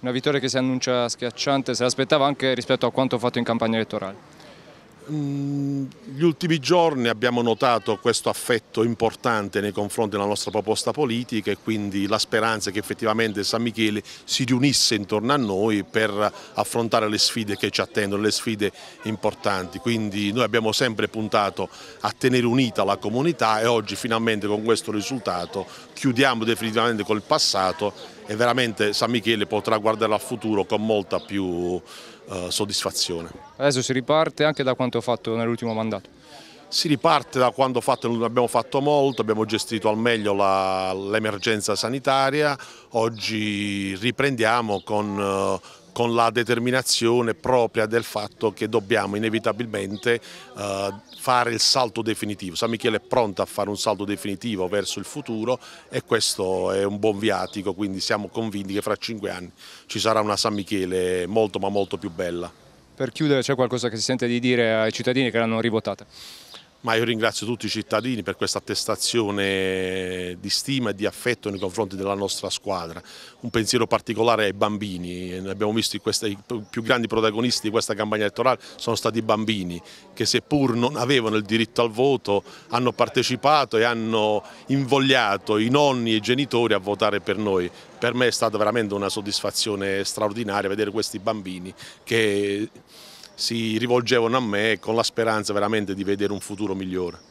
Una vittoria che si annuncia schiacciante, se l'aspettava anche rispetto a quanto fatto in campagna elettorale? Mm, gli ultimi giorni abbiamo notato questo affetto importante nei confronti della nostra proposta politica e quindi la speranza che effettivamente San Michele si riunisse intorno a noi per affrontare le sfide che ci attendono, le sfide importanti. Quindi noi abbiamo sempre puntato a tenere unita la comunità e oggi finalmente con questo risultato chiudiamo definitivamente col passato e veramente San Michele potrà guardare al futuro con molta più eh, soddisfazione. Adesso si riparte anche da quanto fatto nell'ultimo mandato? Si riparte da quando fatto, abbiamo fatto molto, abbiamo gestito al meglio l'emergenza sanitaria, oggi riprendiamo con... Eh, con la determinazione propria del fatto che dobbiamo inevitabilmente eh, fare il salto definitivo. San Michele è pronto a fare un salto definitivo verso il futuro e questo è un buon viatico, quindi siamo convinti che fra cinque anni ci sarà una San Michele molto ma molto più bella. Per chiudere c'è qualcosa che si sente di dire ai cittadini che l'hanno rivotata? Ma io ringrazio tutti i cittadini per questa attestazione di stima e di affetto nei confronti della nostra squadra. Un pensiero particolare ai bambini, abbiamo visto che i più grandi protagonisti di questa campagna elettorale sono stati i bambini che seppur non avevano il diritto al voto hanno partecipato e hanno invogliato i nonni e i genitori a votare per noi. Per me è stata veramente una soddisfazione straordinaria vedere questi bambini che si rivolgevano a me con la speranza veramente di vedere un futuro migliore.